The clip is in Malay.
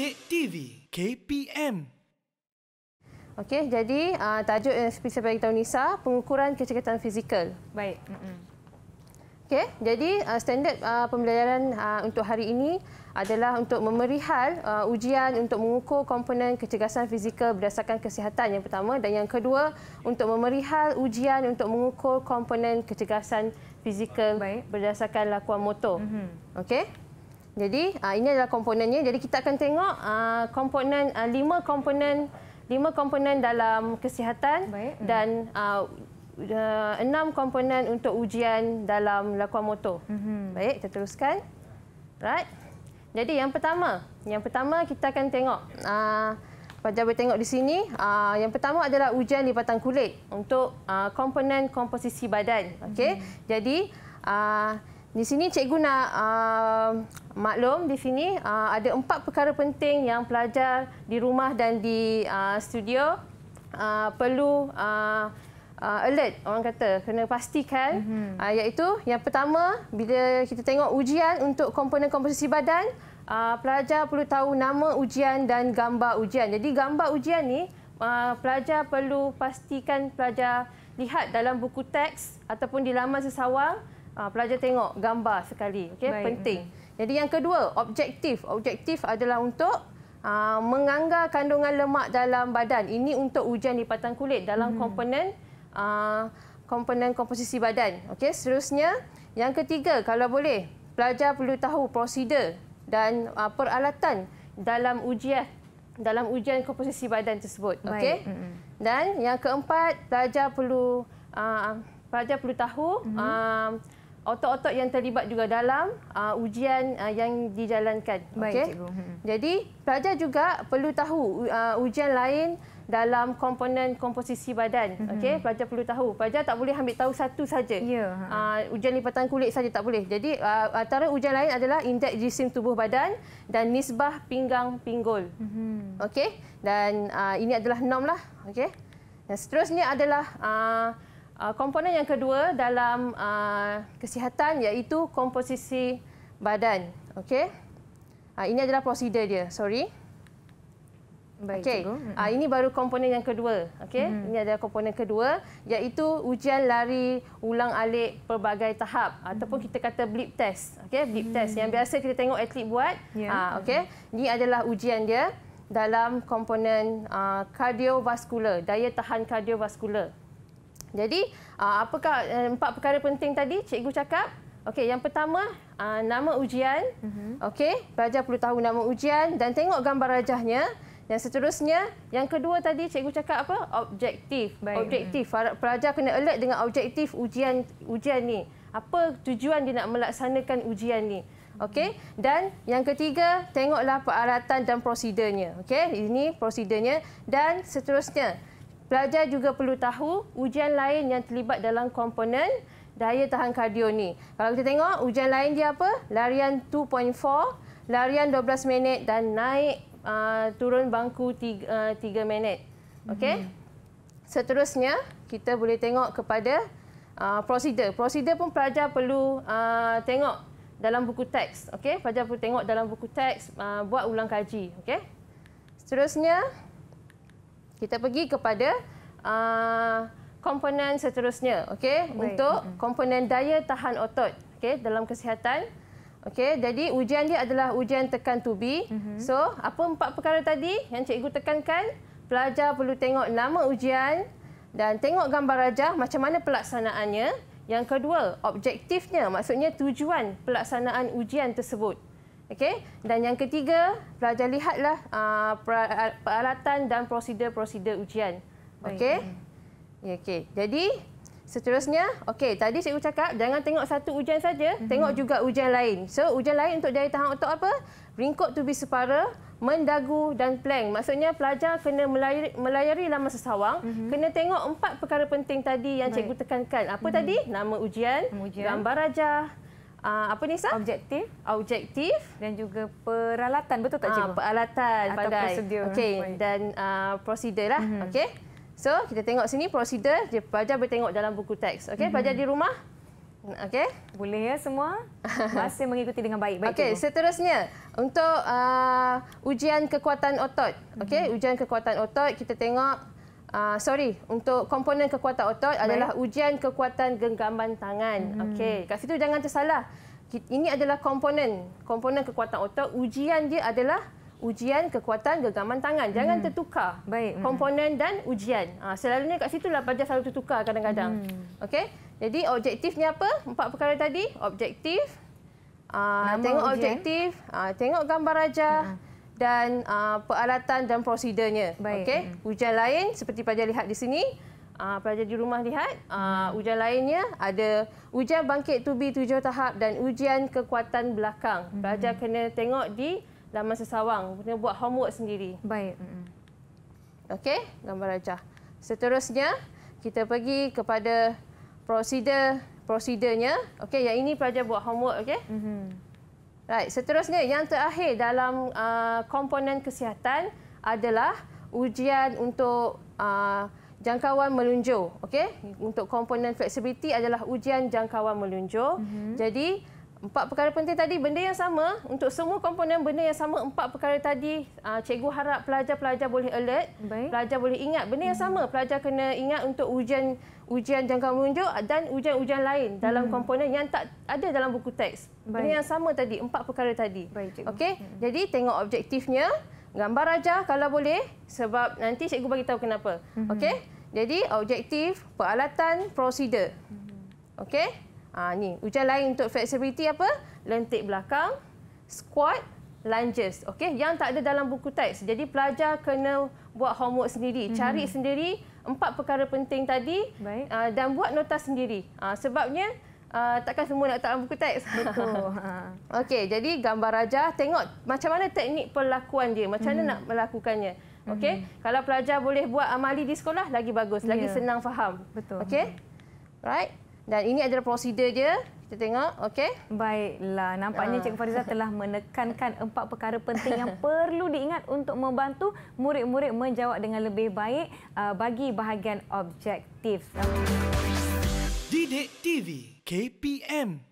Dek TV KPM. Okey, jadi uh, tajuk yang spesial bagi tahun Nisa, pengukuran kecekatan fizikal. Baik. Okey, jadi uh, standard uh, pembelajaran uh, untuk hari ini adalah untuk memerihal uh, ujian untuk mengukur komponen kecergasan fizikal berdasarkan kesihatan yang pertama dan yang kedua untuk memerihal ujian untuk mengukur komponen kecergasan fizikal Baik. berdasarkan lakuan motor. Mm-hmm. Okey. Jadi uh, ini adalah komponennya. Jadi kita akan tengok uh, komponen uh, lima komponen lima komponen dalam kesihatan Baik. dan uh, uh, enam komponen untuk ujian dalam lakuan motor. Mm-hmm. Baik, kita teruskan. Right. Jadi yang pertama, yang pertama kita akan tengok. Uh, Pajar boleh tengok di sini. Uh, yang pertama adalah ujian di batang kulit untuk uh, komponen komposisi badan. Okey. Mm-hmm. Jadi uh, di sini cikgu nak uh, maklum di sini uh, ada empat perkara penting yang pelajar di rumah dan di uh, studio uh, perlu uh, uh, alert orang kata kena pastikan mm-hmm. uh, iaitu yang pertama bila kita tengok ujian untuk komponen komposisi badan uh, pelajar perlu tahu nama ujian dan gambar ujian. Jadi gambar ujian ni uh, pelajar perlu pastikan pelajar lihat dalam buku teks ataupun di laman sesawang Ah, pelajar tengok gambar sekali. Okey, penting. Jadi yang kedua, objektif. Objektif adalah untuk uh, menganggar kandungan lemak dalam badan. Ini untuk ujian lipatan kulit dalam hmm. komponen uh, komponen komposisi badan. okay. seterusnya yang ketiga, kalau boleh, pelajar perlu tahu prosedur dan uh, peralatan dalam ujian dalam ujian komposisi badan tersebut. Okey. Dan yang keempat, pelajar perlu uh, pelajar perlu tahu mm-hmm. uh, otot-otot yang terlibat juga dalam uh, ujian uh, yang dijalankan. Baik, okay? cikgu. Hmm, hmm. Jadi, pelajar juga perlu tahu uh, ujian lain dalam komponen komposisi badan. Mm-hmm. Okay? Hmm. Pelajar perlu tahu. Pelajar tak boleh ambil tahu satu saja. Yeah. Ha. Uh, ujian lipatan kulit saja tak boleh. Jadi, uh, antara ujian lain adalah indeks jisim tubuh badan dan nisbah pinggang pinggul. Mm-hmm. Okay? Dan uh, ini adalah norm. Lah. Okay? Dan seterusnya adalah... Uh, Ah, komponen yang kedua dalam uh, kesihatan iaitu komposisi badan. Okey. Uh, ini adalah prosedur dia. Sorry. Baik, okay. Uh, ini baru komponen yang kedua. Okey. Hmm. Ini adalah komponen kedua iaitu ujian lari ulang-alik pelbagai tahap hmm. ataupun kita kata blip test. Okey, blip hmm. test yang biasa kita tengok atlet buat. Yeah. Ya. Uh, okey. Ini adalah ujian dia dalam komponen uh, kardiovaskular, daya tahan kardiovaskular. Jadi, uh, apakah uh, empat perkara penting tadi cikgu cakap? Okey, yang pertama uh, nama ujian. Mm -hmm. Okey, pelajar perlu tahu nama ujian dan tengok gambar rajahnya. Yang seterusnya, yang kedua tadi cikgu cakap apa? Objektif. Baik. Objektif. Pelajar kena alert dengan objektif ujian ujian ni. Apa tujuan dia nak melaksanakan ujian ni? Okey, dan yang ketiga tengoklah peralatan dan prosedurnya. Okey, ini prosedurnya dan seterusnya Pelajar juga perlu tahu ujian lain yang terlibat dalam komponen daya tahan kardio ni. Kalau kita tengok ujian lain dia apa? Larian 2.4, larian 12 minit dan naik uh, turun bangku 3, uh, minit. Okey. hmm Seterusnya kita boleh tengok kepada uh, prosedur. Prosedur pun pelajar perlu uh, tengok dalam buku teks. Okey, pelajar perlu tengok dalam buku teks uh, buat ulang kaji, okey. Seterusnya kita pergi kepada uh, komponen seterusnya okey untuk komponen daya tahan otot okey dalam kesihatan okey jadi ujian dia adalah ujian tekan tubi mm-hmm. so apa empat perkara tadi yang cikgu tekankan pelajar perlu tengok nama ujian dan tengok gambar rajah macam mana pelaksanaannya yang kedua objektifnya maksudnya tujuan pelaksanaan ujian tersebut Okey, dan yang ketiga, pelajar lihatlah uh, uh, peralatan dan prosedur-prosedur ujian. Okey. Ya, okey. Jadi, seterusnya, okey, tadi saya cakap jangan tengok satu ujian saja, mm -hmm. tengok juga ujian lain. So, ujian lain untuk daya tahan untuk apa? Ringkot to be separa, mendagu dan plank. Maksudnya pelajar kena melayari, melayari laman sesawang, mm -hmm. kena tengok empat perkara penting tadi yang Baik. cikgu tekankan. Apa mm -hmm. tadi? Nama ujian, ujian. gambar rajah, uh, apa ni sah? Objektif. Objektif. Dan juga peralatan betul tak ah, cikgu? Uh, peralatan Atau pandai. prosedur. Okey dan uh, prosedur lah. Mm -hmm. Okey. So kita tengok sini prosedur. Dia pelajar boleh tengok dalam buku teks. Okey mm -hmm. pelajar di rumah. Okey. Boleh ya semua. Masih mengikuti dengan baik. baik Okey seterusnya. Untuk uh, ujian kekuatan otot. Okey mm -hmm. ujian kekuatan otot kita tengok. Uh, sorry, untuk komponen kekuatan otot Baik. adalah ujian kekuatan genggaman tangan. Hmm. Okey, kat situ jangan tersalah. Ini adalah komponen, komponen kekuatan otot. Ujian dia adalah ujian kekuatan genggaman tangan. Jangan hmm. tertukar. Baik. Hmm. Komponen dan ujian. Uh, selalunya kat situ lah pelajar selalu tertukar kadang-kadang. Hmm. Okey, jadi objektifnya apa? Empat perkara tadi. Objektif, uh, tengok ujian. objektif, uh, tengok gambar ajar. Hmm dan uh, peralatan dan prosedurnya. Okey, hmm. ujian lain seperti pelajar lihat di sini, uh, pelajar di rumah lihat, uh, ujian lainnya ada ujian bangkit tubi tujuh tahap dan ujian kekuatan belakang. Hmm. Pelajar kena tengok di laman sesawang, kena buat homework sendiri. Baik. Hmm. Okey, gambar raja. Seterusnya, kita pergi kepada prosedur prosedurnya. Okey, yang ini pelajar buat homework, okey? mm Right, seterusnya yang terakhir dalam uh, komponen kesihatan adalah ujian untuk uh, jangkauan melunjur. okay? untuk komponen fleksibiliti adalah ujian jangkauan melunjur. Mm-hmm. Jadi empat perkara penting tadi benda yang sama untuk semua komponen benda yang sama empat perkara tadi uh, cikgu harap pelajar-pelajar boleh alert Baik. pelajar boleh ingat benda yang sama pelajar kena ingat untuk ujian ujian jangka menunjuk dan ujian-ujian lain dalam hmm. komponen yang tak ada dalam buku teks Baik. benda yang sama tadi empat perkara tadi okay hmm. jadi tengok objektifnya gambar raja kalau boleh sebab nanti cikgu bagi tahu kenapa hmm. okey jadi objektif peralatan prosedur hmm. okey Ha, ni ujian lain untuk flexibility apa? Lentik belakang, squat, lunges. okay? yang tak ada dalam buku teks. Jadi pelajar kena buat homework sendiri, mm-hmm. cari sendiri empat perkara penting tadi Baik. Uh, dan buat nota sendiri. Uh, sebabnya uh, takkan semua nak tak dalam buku teks. Ha. Okay, jadi gambar raja tengok macam mana teknik perlakuan dia, macam mana mm-hmm. nak melakukannya. okay? mm-hmm. kalau pelajar boleh buat amali di sekolah lagi bagus, yeah. lagi ya. senang faham. Betul. Okay, Right. Dan ini adalah prosedur dia. Kita tengok, okay? Baiklah, nampaknya ah. Cikgu Fariza telah menekankan empat perkara penting yang perlu diingat untuk membantu murid-murid menjawab dengan lebih baik ah, bagi bahagian objektif. Didik TV KPM